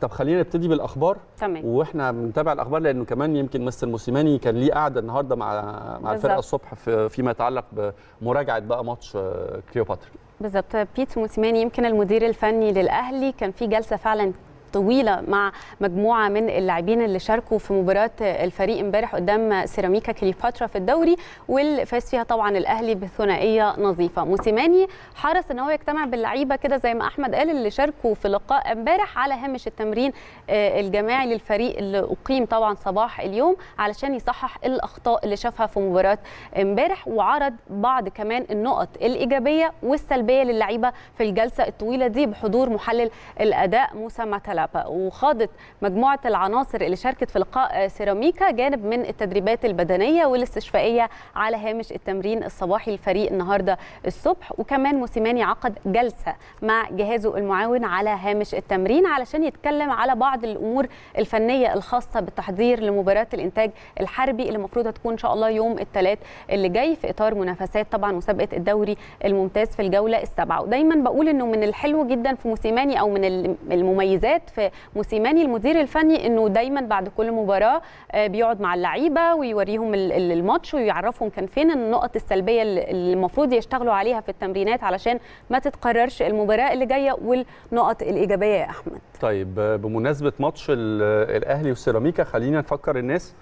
طب خلينا نبتدي بالاخبار تمام واحنا بنتابع الاخبار لانه كمان يمكن مستر موسيماني كان ليه قعده النهارده مع مع الفرقه الصبح في فيما يتعلق بمراجعه بقى ماتش آه، كليوباترا بالظبط بيت موسيماني يمكن المدير الفني للاهلي كان في جلسه فعلا طويله مع مجموعه من اللاعبين اللي شاركوا في مباراه الفريق امبارح قدام سيراميكا كليوباترا في الدوري واللي فاز فيها طبعا الاهلي بثنائيه نظيفه موسيماني حرص ان هو يجتمع باللعيبه كده زي ما احمد قال اللي شاركوا في لقاء امبارح على هامش التمرين آه، الجماعي للفريق اللي اقيم طبعا صباح اليوم علشان يصحح الاخطاء اللي شافها في مباراه امبارح وعرض بعض كمان النقط الايجابيه والسلبيه للعيبه في الجلسه الطويله دي بحضور محلل الاداء موسى متلا حلب وخاضت مجموعة العناصر اللي شاركت في لقاء سيراميكا جانب من التدريبات البدنية والاستشفائية على هامش التمرين الصباحي الفريق النهاردة الصبح وكمان موسيماني عقد جلسة مع جهازه المعاون على هامش التمرين علشان يتكلم على بعض الأمور الفنية الخاصة بالتحضير لمباراة الإنتاج الحربي اللي المفروض هتكون إن شاء الله يوم الثلاث اللي جاي في إطار منافسات طبعا مسابقة الدوري الممتاز في الجولة السابعة ودايما بقول إنه من الحلو جدا في موسيماني أو من المميزات بالذات في موسيماني المدير الفني انه دايما بعد كل مباراه آه، بيقعد مع اللعيبه ويوريهم الماتش ويعرفهم كان فين النقط السلبيه اللي المفروض يشتغلوا عليها في التمرينات علشان ما تتكررش المباراه اللي جايه والنقط الايجابيه يا احمد طيب آه، بمناسبه ماتش الاهلي والسيراميكا خلينا نفكر الناس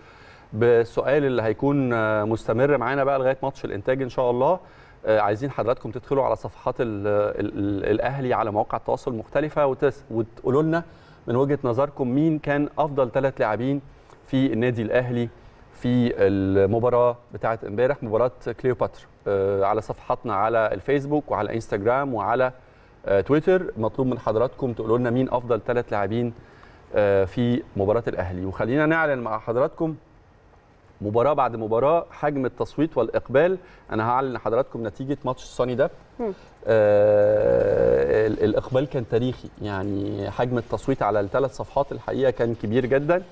بالسؤال اللي هيكون آه، مستمر معانا بقى لغايه ماتش الانتاج ان شاء الله آه، عايزين حضراتكم تدخلوا على صفحات الـ الـ الاهلي على مواقع التواصل المختلفه وتقولوا لنا من وجهه نظركم مين كان افضل ثلاث لاعبين في النادي الاهلي في المباراه بتاعه امبارح مباراه كليوباترا آه، على صفحاتنا على الفيسبوك وعلى انستجرام وعلى آه، تويتر مطلوب من حضراتكم تقولوا لنا مين افضل ثلاث لاعبين في مباراه الاهلي وخلينا نعلن مع حضراتكم مباراه بعد مباراه حجم التصويت والاقبال انا هعلن لحضراتكم نتيجه ماتش الصني ده آه الاقبال كان تاريخي يعني حجم التصويت على الثلاث صفحات الحقيقه كان كبير جدا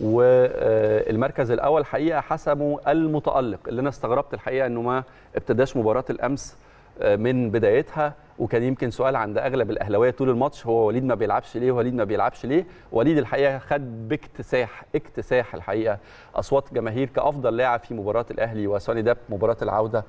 والمركز آه، الاول حقيقه حسمه المتالق اللي انا استغربت الحقيقه انه ما ابتداش مباراه الامس آه، من بدايتها وكان يمكن سؤال عند اغلب الاهلاويه طول الماتش هو وليد ما بيلعبش ليه وليد ما بيلعبش ليه وليد الحقيقه خد باكتساح اكتساح الحقيقه اصوات جماهير كافضل لاعب في مباراه الاهلي وسوني داب مباراه العوده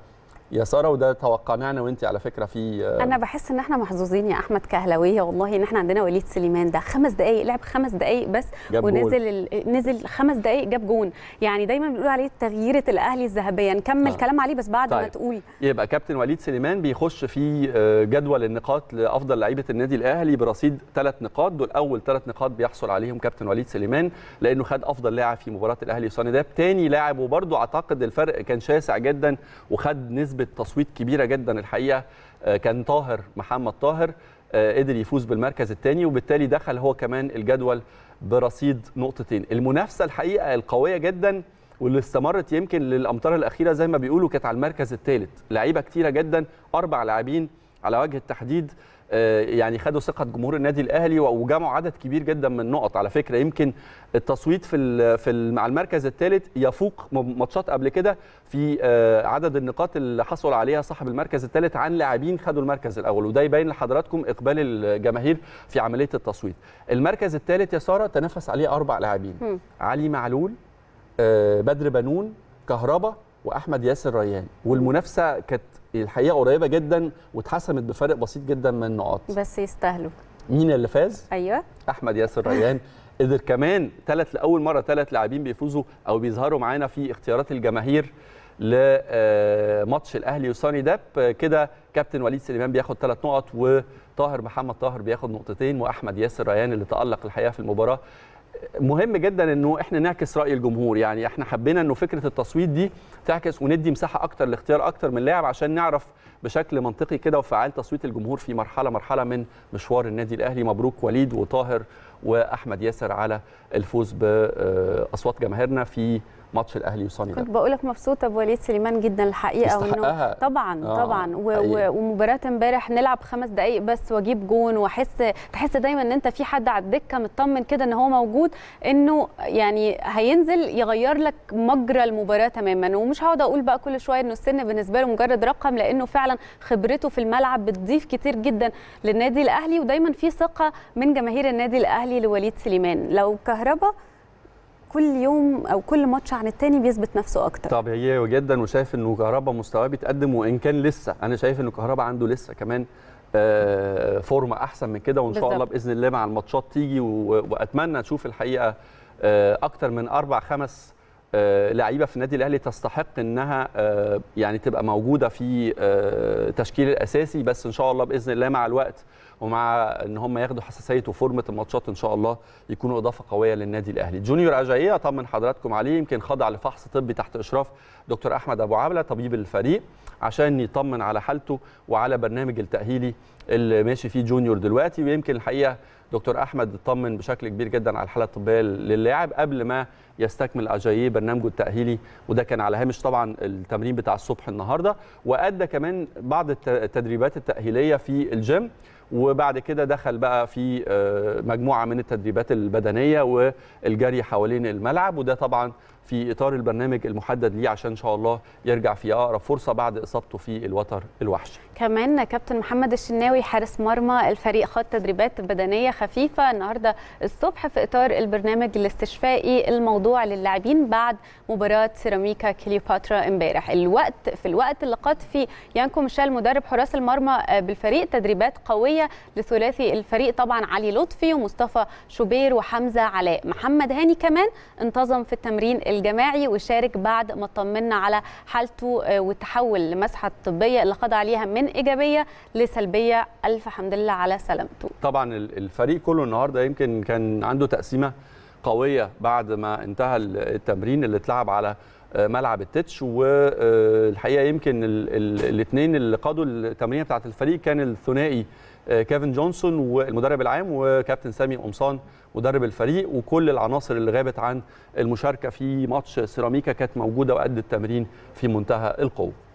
يا ساره وده توقعناه انا وانت على فكره في آه، انا بحس ان احنا محظوظين يا احمد كهلاويه والله ان احنا عندنا وليد سليمان ده خمس دقائق لعب خمس دقائق بس جاب ونزل ال... نزل خمس دقائق جاب جون يعني دايما بيقولوا عليه تغييره الاهلي الذهبيه نكمل آه. كلام عليه بس بعد طيب. ما تقول يبقى كابتن وليد سليمان بيخش في آه، جدول النقاط لافضل لعيبه النادي الاهلي برصيد ثلاث نقاط دول اول ثلاث نقاط بيحصل عليهم كابتن وليد سليمان لانه خد افضل لاعب في مباراه الاهلي وصن داب ثاني لاعب وبرده اعتقد الفرق كان شاسع جدا وخد نسبه نسبه تصويت كبيره جدا الحقيقه آه، كان طاهر محمد طاهر آه، قدر يفوز بالمركز الثاني وبالتالي دخل هو كمان الجدول برصيد نقطتين المنافسه الحقيقه القويه جدا واللي استمرت يمكن للامتار الاخيره زي ما بيقولوا كانت على المركز الثالث لعيبه كتيره جدا اربع لاعبين على وجه التحديد آه، يعني خدوا ثقه جمهور النادي الاهلي وجمعوا عدد كبير جدا من النقط على فكره يمكن التصويت في في مع المركز الثالث يفوق ماتشات قبل كده في آه، عدد النقاط اللي حصل عليها صاحب المركز الثالث عن لاعبين خدوا المركز الاول وده يبين لحضراتكم اقبال الجماهير في عمليه التصويت المركز الثالث يا ساره تنافس عليه اربع لاعبين علي معلول آه، بدر بنون كهربا واحمد ياسر ريان والمنافسه كانت الحقيقه قريبه جدا واتحسمت بفارق بسيط جدا من النقاط بس يستاهلوا مين اللي فاز؟ ايوه احمد ياسر ريان قدر كمان ثلاث لاول مره ثلاث لاعبين بيفوزوا او بيظهروا معانا في اختيارات الجماهير لماتش آه، الاهلي وساني داب كده كابتن وليد سليمان بياخد ثلاث نقط وطاهر محمد طاهر بياخد نقطتين واحمد ياسر ريان اللي تالق الحقيقه في المباراه مهم جدا انه احنا نعكس راي الجمهور يعني احنا حبينا انه فكره التصويت دي تعكس وندي مساحه اكتر لاختيار اكتر من لاعب عشان نعرف بشكل منطقي كده وفعال تصويت الجمهور في مرحله مرحله من مشوار النادي الاهلي مبروك وليد وطاهر واحمد ياسر على الفوز باصوات جماهيرنا في ماتش الاهلي وصاني كنت بقول لك مبسوطه بوليد سليمان جدا الحقيقه وانه طبعا آه طبعا ومباراه امبارح نلعب خمس دقائق بس واجيب جون واحس تحس دايما ان انت في حد على الدكه مطمن كده ان هو موجود انه يعني هينزل يغير لك مجرى المباراه تماما ومش هقعد اقول بقى كل شويه انه السن بالنسبه له مجرد رقم لانه فعلا خبرته في الملعب بتضيف كتير جدا للنادي الاهلي ودايما في ثقه من جماهير النادي الاهلي الاهلي لوليد سليمان لو كهربا كل يوم او كل ماتش عن التاني بيثبت نفسه اكتر طبيعي جدا وشايف انه كهربا مستواه بيتقدم وان كان لسه انا شايف انه كهربا عنده لسه كمان آه، فورمه احسن من كده وان بالزبط. شاء الله باذن الله مع الماتشات تيجي واتمنى اشوف الحقيقه آه، اكتر من اربع خمس آه، لعيبه في النادي الاهلي تستحق انها آه، يعني تبقى موجوده في آه، تشكيل الاساسي بس ان شاء الله باذن الله مع الوقت ومع ان هم ياخدوا حساسيه وفورمه الماتشات ان شاء الله يكونوا اضافه قويه للنادي الاهلي. جونيور اجاييه اطمن حضراتكم عليه يمكن خضع لفحص طبي تحت اشراف دكتور احمد ابو عبله طبيب الفريق عشان يطمن على حالته وعلى برنامج التاهيلي اللي ماشي فيه جونيور دلوقتي ويمكن الحقيقه دكتور احمد اطمن بشكل كبير جدا على الحاله الطبيه للاعب قبل ما يستكمل اجاي برنامجه التاهيلي وده كان على هامش طبعا التمرين بتاع الصبح النهارده وادى كمان بعض التدريبات التاهيليه في الجيم وبعد كده دخل بقى في آه، مجموعه من التدريبات البدنيه والجري حوالين الملعب وده طبعا في اطار البرنامج المحدد ليه عشان ان شاء الله يرجع في اقرب فرصه بعد اصابته في الوتر الوحشي. كمان كابتن محمد الشناوي حارس مرمى الفريق خد تدريبات بدنيه خفيفه النهارده الصبح في اطار البرنامج الاستشفائي الموضوع للاعبين بعد مباراه سيراميكا كليوباترا امبارح. الوقت في الوقت اللي قاد فيه يانكو ميشيل مدرب حراس المرمى بالفريق تدريبات قويه لثلاثي الفريق طبعا علي لطفي ومصطفى شوبير وحمزه علاء. محمد هاني كمان انتظم في التمرين الجماعي وشارك بعد ما اطمنا على حالته آه، وتحول لمسحه طبيه اللي قضى عليها من ايجابيه لسلبيه الف حمد لله على سلامته. طبعا الفريق كله النهارده يمكن كان عنده تقسيمه قويه بعد ما انتهى التمرين اللي اتلعب على آه، ملعب التتش والحقيقه آه، يمكن الاثنين اللي قادوا التمرينه بتاعه الفريق كان الثنائي آه، كيفن جونسون والمدرب العام وكابتن سامي قمصان مدرب الفريق وكل العناصر اللي غابت عن المشاركه في ماتش سيراميكا كانت موجوده وقد التمرين في منتهى القوه